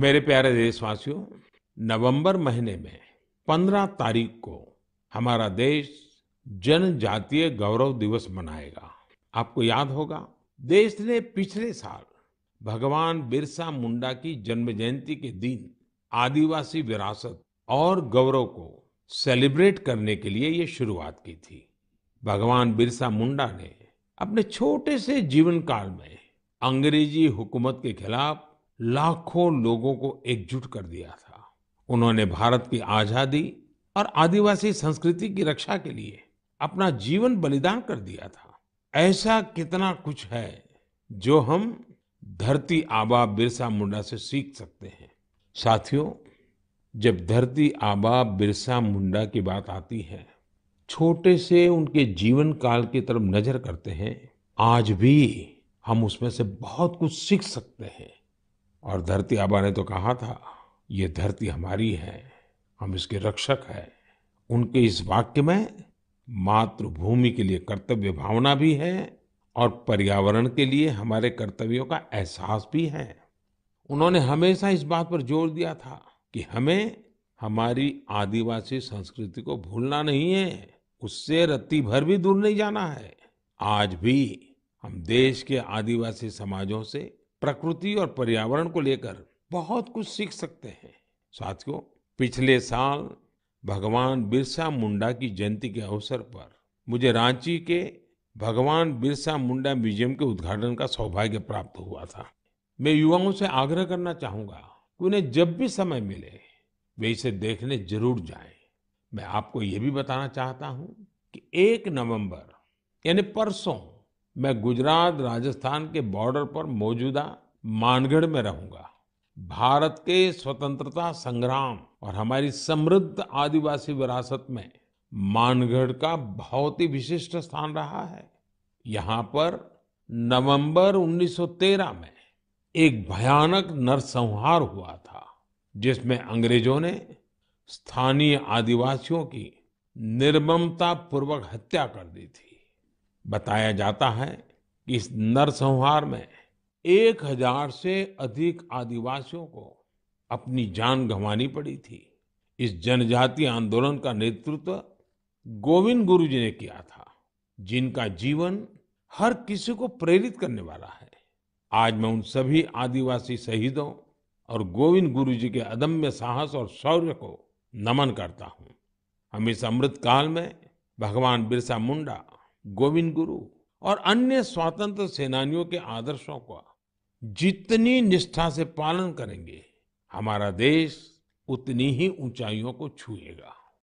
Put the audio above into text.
मेरे प्यारे देशवासियों नवंबर महीने में 15 तारीख को हमारा देश जनजातीय गौरव दिवस मनाएगा आपको याद होगा देश ने पिछले साल भगवान बिरसा मुंडा की जन्म जयंती के दिन आदिवासी विरासत और गौरव को सेलिब्रेट करने के लिए ये शुरुआत की थी भगवान बिरसा मुंडा ने अपने छोटे से जीवन काल में अंग्रेजी हुकूमत के खिलाफ लाखों लोगों को एकजुट कर दिया था उन्होंने भारत की आजादी और आदिवासी संस्कृति की रक्षा के लिए अपना जीवन बलिदान कर दिया था ऐसा कितना कुछ है जो हम धरती आबा बिरसा मुंडा से सीख सकते हैं साथियों जब धरती आबा बिरसा मुंडा की बात आती है छोटे से उनके जीवन काल की तरफ नजर करते हैं आज भी हम उसमें से बहुत कुछ सीख सकते हैं और धरती आबा ने तो कहा था ये धरती हमारी है हम इसके रक्षक हैं उनके इस वाक्य में मातृभूमि के लिए कर्तव्य भावना भी है और पर्यावरण के लिए हमारे कर्तव्यों का एहसास भी है उन्होंने हमेशा इस बात पर जोर दिया था कि हमें हमारी आदिवासी संस्कृति को भूलना नहीं है उससे रत्ती भर भी दूर नहीं जाना है आज भी हम देश के आदिवासी समाजों से प्रकृति और पर्यावरण को लेकर बहुत कुछ सीख सकते हैं साथियों पिछले साल भगवान बिरसा मुंडा की जयंती के अवसर पर मुझे रांची के भगवान बिरसा मुंडा म्यूजियम के उद्घाटन का सौभाग्य प्राप्त हुआ था मैं युवाओं से आग्रह करना चाहूंगा कि उन्हें जब भी समय मिले वे इसे देखने जरूर जाएं। मैं आपको ये भी बताना चाहता हूं कि एक नवंबर यानी परसों मैं गुजरात राजस्थान के बॉर्डर पर मौजूदा मानगढ़ में रहूंगा भारत के स्वतंत्रता संग्राम और हमारी समृद्ध आदिवासी विरासत में मानगढ़ का बहुत ही विशिष्ट स्थान रहा है यहाँ पर नवंबर 1913 में एक भयानक नरसंहार हुआ था जिसमें अंग्रेजों ने स्थानीय आदिवासियों की पूर्वक हत्या कर दी थी बताया जाता है कि इस नरसंहार में एक हजार से अधिक आदिवासियों को अपनी जान गंवानी पड़ी थी इस जनजातीय आंदोलन का नेतृत्व गोविंद गुरु जी ने किया था जिनका जीवन हर किसी को प्रेरित करने वाला है आज मैं उन सभी आदिवासी शहीदों और गोविंद गुरु जी के अदम्य साहस और शौर्य को नमन करता हूँ हम इस अमृत काल में भगवान बिरसा मुंडा गोविंद गुरु और अन्य स्वतंत्र सेनानियों के आदर्शों का जितनी निष्ठा से पालन करेंगे हमारा देश उतनी ही ऊंचाइयों को छुएगा